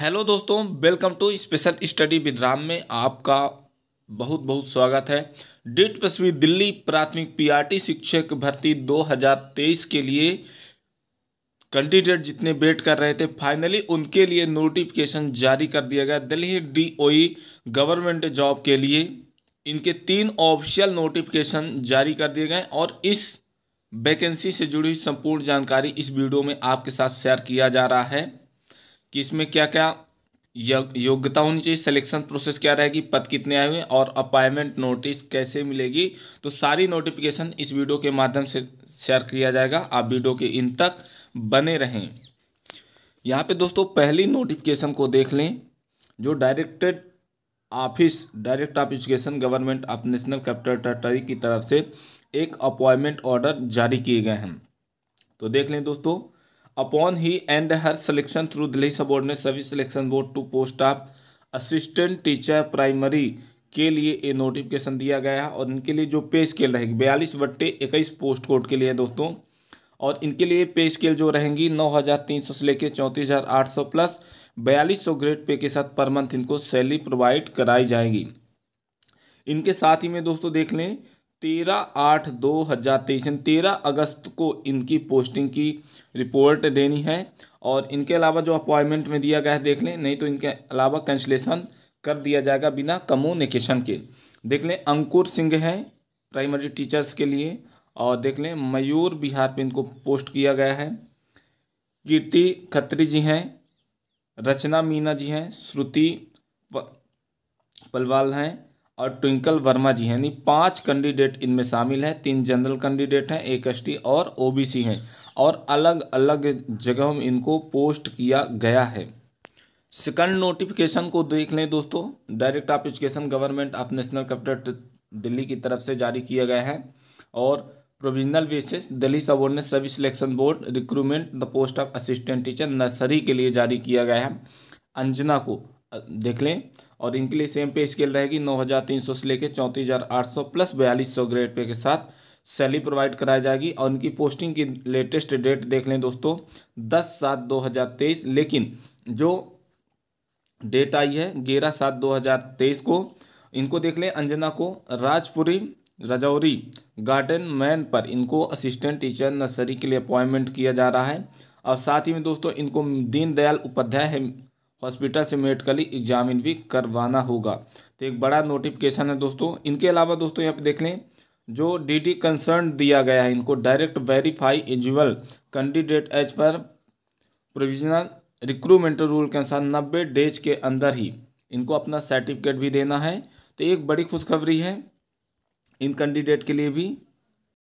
hello दोस्तों welcome to special study with Ram में आपका बहुत बहुत स्वागत है डेट पश्चिमी दिल्ली प्राथमिक पीआरटी शिक्षक भर्ती 2023 के लिए कैंडिडेट जितने वेट कर रहे थे फाइनली उनके लिए नोटिफिकेशन जारी कर दिया गया दिल्ली डीओई गवर्नमेंट जॉब के लिए इनके तीन ऑफिशियल नोटिफिकेशन जारी कर दिए गए और इस वैकेंसी से जुड़ी संपूर्ण जानकारी इस वीडियो में आपके साथ शेयर किया जा रहा है कि इसमें क्या क्या योग्यता होनी चाहिए सिलेक्शन प्रोसेस क्या रहेगी पद कितने आए हुए और अपॉइंटमेंट नोटिस कैसे मिलेगी तो सारी नोटिफिकेशन इस वीडियो के माध्यम से शेयर किया जाएगा आप वीडियो के इन तक बने रहें यहाँ पे दोस्तों पहली नोटिफिकेशन को देख लें जो directed office direct of education government of national capital territory की तरफ से एक अपॉइंटमेंट ऑर्डर जारी किए गए हैं तो देख लें दोस्तों अपॉन ही एंड हर selection through Delhi subordinate service selection board to post of assistant teacher primary के लिए ये नोटिफिकेशन दिया गया है और इनके लिए जो पे स्केल रहेगी बयालीस बट्टे इक्कीस पोस्ट कोड के लिए दोस्तों और इनके लिए पे स्केल जो रहेंगी नौ हज़ार तीन सौ से लेकर चौंतीस हज़ार आठ सौ प्लस बयालीस सौ ग्रेड पे के साथ पर मंथ इनको सैलरी प्रोवाइड कराई जाएगी इनके साथ ही में दोस्तों देख लें तेरह आठ दो हज़ार तेईस यानी तेरह अगस्त को इनकी पोस्टिंग की रिपोर्ट देनी है और इनके अलावा जो अपॉइंटमेंट में दिया गया है देख लें नहीं तो इनके अलावा कैंसलेशन कर दिया जाएगा बिना कम्युनिकेशन के देख लें अंकुर सिंह हैं प्राइमरी टीचर्स के लिए और देख लें मयूर बिहार पे इनको पोस्ट किया गया है कीर्ति खत्री जी हैं रचना मीना जी हैं श्रुति पलवाल हैं और ट्विंकल वर्मा जी यानी पांच कैंडिडेट इनमें शामिल हैं तीन जनरल कैंडिडेट हैं एक एस और ओबीसी हैं और अलग अलग जगहों में इनको पोस्ट किया गया है सेकंड नोटिफिकेशन को देख लें दोस्तों direct of education government of national capital Delhi की तरफ से जारी किया गया है और provisional basis Delhi subordinate service selection board recruitment the post of assistant teacher nursery के लिए जारी किया गया है अंजना को देख लें और इनके लिए सेम पे स्केल रहेगी नौ हज़ार तीन सौ से लेकर चौंतीस हज़ार आठ सौ प्लस बयालीस सौ ग्रेड पे के साथ सैलरी प्रोवाइड कराई जाएगी और इनकी पोस्टिंग की लेटेस्ट डेट देख लें दोस्तों दस सात दो हज़ार तेईस लेकिन जो डेट आई है ग्यारह सात दो हज़ार तेईस को इनको देख लें अंजना को राजपुरी रजौरी गार्डन मैन पर इनको असिस्टेंट टीचर नर्सरी के लिए अपॉइंटमेंट किया जा रहा है और साथ ही में दोस्तों इनको दीनदयाल उपाध्याय हॉस्पिटल से मेडिकली एग्जामिन भी करवाना होगा तो एक बड़ा नोटिफिकेशन है दोस्तों इनके अलावा दोस्तों यहाँ पे देख लें जो डीडी कंसर्न दिया गया है इनको direct verify usual candidate age पर प्रोविजनल रिक्रूटमेंट रूल के अनुसार नब्बे डेज के अंदर ही इनको अपना सर्टिफिकेट भी देना है तो एक बड़ी खुशखबरी है इन कैंडिडेट के लिए भी